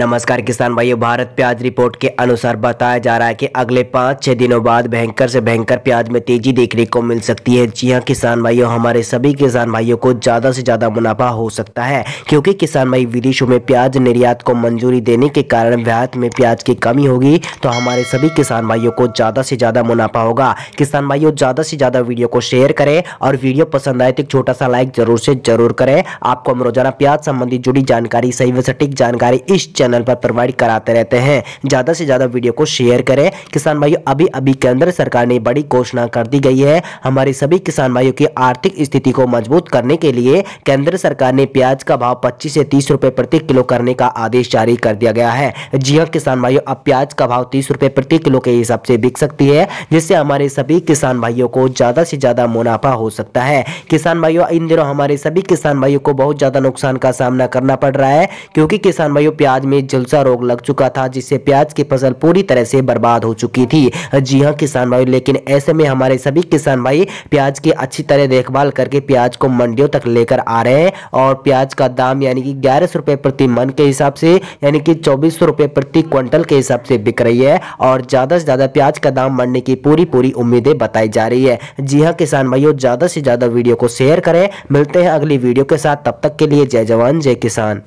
नमस्कार किसान भाइयों भारत प्याज रिपोर्ट के अनुसार बताया जा रहा है कि अगले पाँच छः दिनों बाद भयंकर से भयंकर प्याज में तेजी देखने को मिल सकती है जी हाँ किसान भाइयों हमारे सभी किसान भाइयों को ज़्यादा से ज़्यादा मुनाफा हो सकता है क्योंकि किसान भाई विदेशों में प्याज निर्यात को मंजूरी देने के कारण भारत में प्याज की कमी होगी तो हमारे सभी किसान भाइयों को ज़्यादा से ज़्यादा मुनाफा होगा किसान भाइयों ज़्यादा से ज़्यादा वीडियो को शेयर करें और वीडियो पसंद आए तो एक छोटा सा लाइक जरूर से जरूर करें आपको हम रोजाना प्याज संबंधी जुड़ी जानकारी सही व सटीक जानकारी इस चैनल पर प्रोवाइड कराते रहते हैं ज़्यादा से ज़्यादा वीडियो को शेयर करें किसान भाइयों अभी अभी केंद्र सरकार ने बड़ी घोषणा कर दी गई है हमारे सभी किसान भाइयों की आर्थिक स्थिति को मजबूत करने के लिए केंद्र सरकार ने प्याज का भाव पच्चीस से तीस रुपये प्रति किलो करने का आदेश जारी कर दिया गया है जी हाँ किसान भाइयों अब प्याज का भाव तीस रूपए प्रति किलो के हिसाब से बिक सकती है जिससे हमारे सभी किसान भाइयों को ज़्यादा से ज़्यादा मुनाफा हो सकता है किसान भाइयों इन दिनों हमारे सभी किसान भाइयों को बहुत ज़्यादा नुकसान का सामना करना पड़ रहा है क्योंकि किसान भाइयों प्याज में में झुलसा रोग लग चुका था जिससे प्याज की फसल पूरी तरह से बर्बाद हो चुकी थी जी हाँ किसान भाई लेकिन ऐसे में हमारे सभी किसान भाई प्याज की अच्छी तरह देखभाल करके प्याज को मंडियों तक लेकर आ रहे हैं और प्याज का दाम यानी कि ग्यारह सौ प्रति मन के हिसाब से यानी कि चौबीस सौ प्रति क्विंटल के हिसाब से बिक रही है और ज़्यादा से ज़्यादा प्याज का दाम बढ़ने की पूरी पूरी उम्मीदें बताई जा रही है जी हाँ किसान भाइयों ज़्यादा से ज़्यादा वीडियो को शेयर करें मिलते हैं अगली वीडियो के साथ तब तक के लिए जय जवान जय किसान